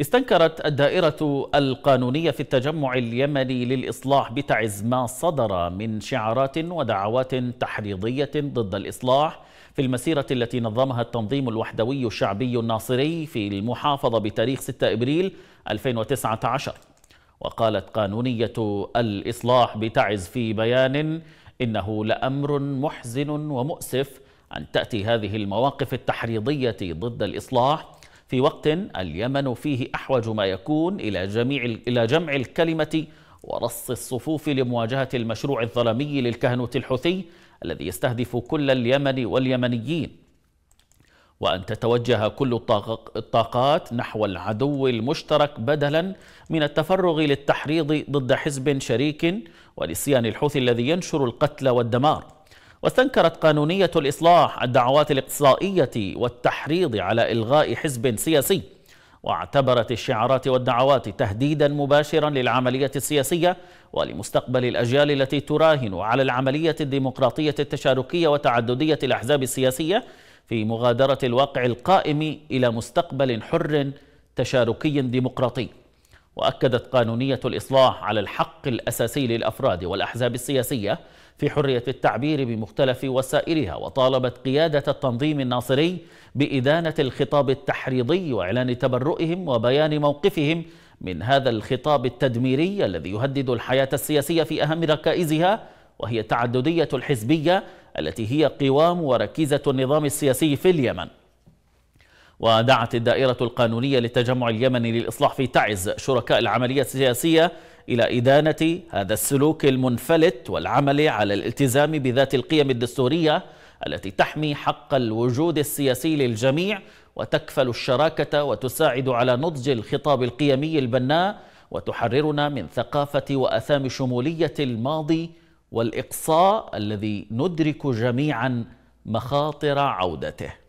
استنكرت الدائرة القانونية في التجمع اليمني للإصلاح بتعز ما صدر من شعارات ودعوات تحريضية ضد الإصلاح في المسيرة التي نظمها التنظيم الوحدوي الشعبي الناصري في المحافظة بتاريخ 6 إبريل 2019 وقالت قانونية الإصلاح بتعز في بيان إنه لأمر محزن ومؤسف أن تأتي هذه المواقف التحريضية ضد الإصلاح في وقت اليمن فيه أحوج ما يكون إلى, جميع إلى جمع الكلمة ورص الصفوف لمواجهة المشروع الظلمي للكهنوت الحوثي الذي يستهدف كل اليمن واليمنيين وأن تتوجه كل الطاقات نحو العدو المشترك بدلا من التفرغ للتحريض ضد حزب شريك ونسيان الحوثي الذي ينشر القتل والدمار واستنكرت قانونية الإصلاح الدعوات الاقصائية والتحريض على إلغاء حزب سياسي واعتبرت الشعارات والدعوات تهديدا مباشرا للعملية السياسية ولمستقبل الأجيال التي تراهن على العملية الديمقراطية التشاركية وتعددية الأحزاب السياسية في مغادرة الواقع القائم إلى مستقبل حر تشاركي ديمقراطي وأكدت قانونية الإصلاح على الحق الأساسي للأفراد والأحزاب السياسية في حرية التعبير بمختلف وسائلها وطالبت قيادة التنظيم الناصري بإدانة الخطاب التحريضي وإعلان تبرؤهم وبيان موقفهم من هذا الخطاب التدميري الذي يهدد الحياة السياسية في أهم ركائزها وهي التعددية الحزبية التي هي قوام وركيزة النظام السياسي في اليمن ودعت الدائرة القانونية للتجمع اليمني للإصلاح في تعز شركاء العملية السياسية إلى إدانة هذا السلوك المنفلت والعمل على الالتزام بذات القيم الدستورية التي تحمي حق الوجود السياسي للجميع وتكفل الشراكة وتساعد على نضج الخطاب القيمي البناء وتحررنا من ثقافة وأثام شمولية الماضي والإقصاء الذي ندرك جميعا مخاطر عودته